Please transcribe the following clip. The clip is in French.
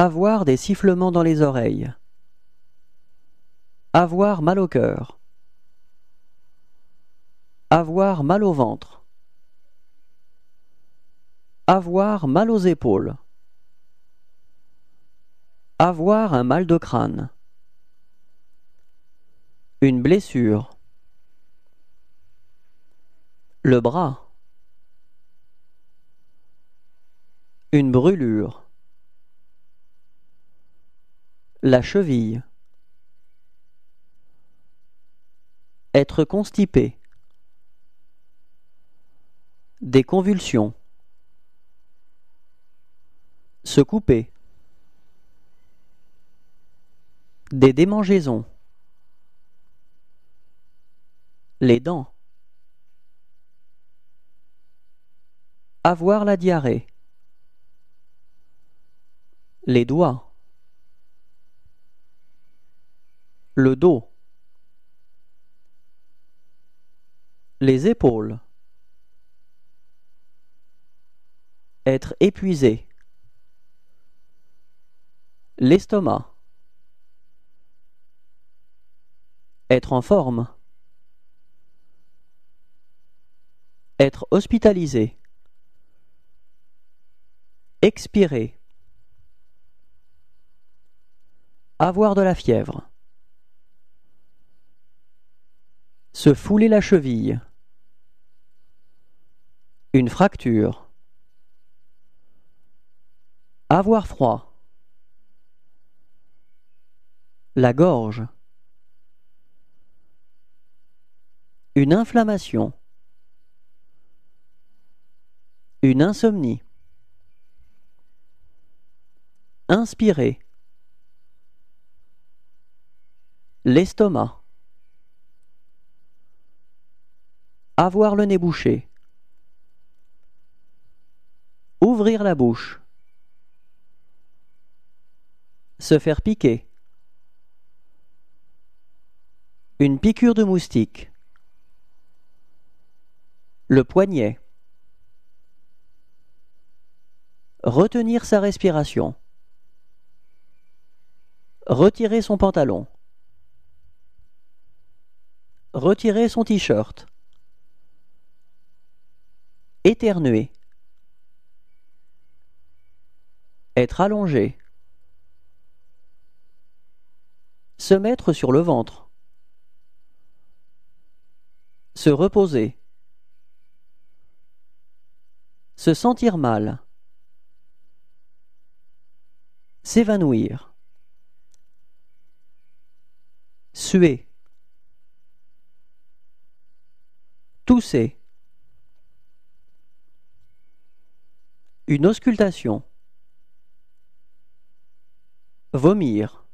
Avoir des sifflements dans les oreilles. Avoir mal au cœur. Avoir mal au ventre. Avoir mal aux épaules. Avoir un mal de crâne. Une blessure. Le bras. Une brûlure. La cheville. Être constipé. Des convulsions. Se couper. Des démangeaisons. Les dents. Avoir la diarrhée. Les doigts. le dos, les épaules, être épuisé, l'estomac, être en forme, être hospitalisé, expirer, avoir de la fièvre. Se fouler la cheville. Une fracture. Avoir froid. La gorge. Une inflammation. Une insomnie. Inspirer. L'estomac. Avoir le nez bouché. Ouvrir la bouche. Se faire piquer. Une piqûre de moustique. Le poignet. Retenir sa respiration. Retirer son pantalon. Retirer son t-shirt. Éternuer. Être allongé. Se mettre sur le ventre. Se reposer. Se sentir mal. S'évanouir. Suer. Tousser. Une auscultation. Vomir.